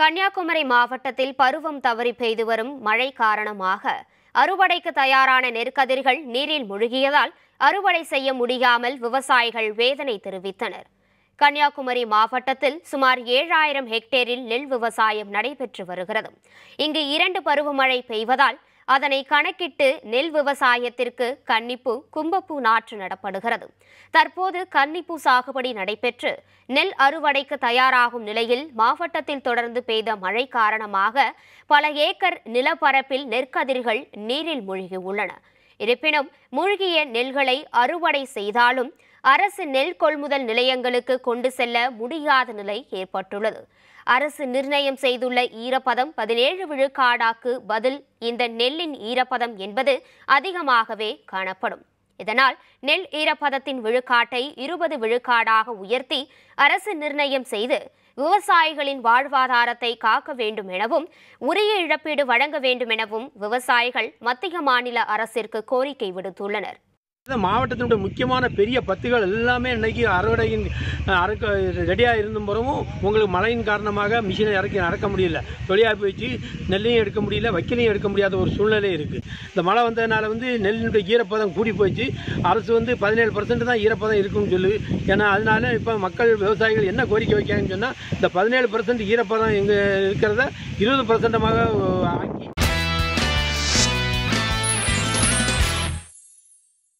கன்னியாகுமரி மாவட்டத்தில் பருவம் தவறி பெய்து வரும் மழை காரணமாக அறுவடைக்கு தயாரான நெற்கதிர்கள் நீரில் முழுகியதால் அறுவடை செய்ய முடியாமல் விவசாயிகள் வேதனை தெரிவித்தனர் கன்னியாகுமரி மாவட்டத்தில் சுமார் ஏழாயிரம் ஹெக்டேரில் நெல் விவசாயம் நடைபெற்று வருகிறது இங்கு இரண்டு பருவமழை பெய்வதால் அதனை கணக்கிட்டு நெல் விவசாயத்திற்கு கன்னிப்பு கும்பப்பூ நாற்று நடப்படுகிறது தற்போது கன்னிப்பூ சாகுபடி நடைபெற்று நெல் அறுவடைக்கு தயாராகும் நிலையில் மாவட்டத்தில் தொடர்ந்து பெய்த மழை காரணமாக பல ஏக்கர் நிலப்பரப்பில் நெற்கதிர்கள் நீரில் மூழ்கியுள்ளன இருப்பினும் மூழ்கிய நெல்களை அறுவடை செய்தாலும் அரசு நெல் கொள்முதல் நிலையங்களுக்கு கொண்டு செல்ல முடியாத நிலை ஏற்பட்டுள்ளது அரசு நிர்ணயம் செய்துள்ள ஈரப்பதம் பதினேழு விழுக்காடாக்கு பதில் இந்த நெல்லின் ஈரப்பதம் என்பது அதிகமாகவே காணப்படும் இதனால் நெல் ஈரப்பதத்தின் விழுக்காட்டை இருபது விழுக்காடாக உயர்த்தி அரசு நிர்ணயம் செய்து விவசாயிகளின் வாழ்வாதாரத்தை காக்க வேண்டும் எனவும் உரிய இழப்பீடு வழங்க வேண்டும் எனவும் விவசாயிகள் மத்திய மாநில அரசிற்கு கோரிக்கை விடுத்துள்ளனர் மாவட்டத்தினுடைய முக்கியமான பெரிய பத்துகள் எல்லாமே இன்றைக்கி அறுவடையின் அறுக்க ரெடியாக இருந்தும் பிறகும் உங்களுக்கு மழையின் காரணமாக மிஷினை இறக்கி நடக்க முடியல தொழிலாக போயிடுச்சு நெல்லையும் எடுக்க முடியல வைக்கலையும் எடுக்க முடியாத ஒரு சூழ்நிலை இருக்குது இந்த மழை வந்ததுனால வந்து நெல்லினுடைய ஈரப்பதம் கூடி போயிடுச்சு அரசு வந்து பதினேழு தான் ஈரப்பதம் இருக்குன்னு சொல்லு ஏன்னா அதனால இப்போ மக்கள் விவசாயிகள் என்ன கோரிக்கை வைக்காங்கன்னு சொன்னால் இந்த பதினேழு பர்சன்ட் ஈரப்பதம் இங்கே இருக்கிறத இருபது பர்சன்டமாக ஆக்கி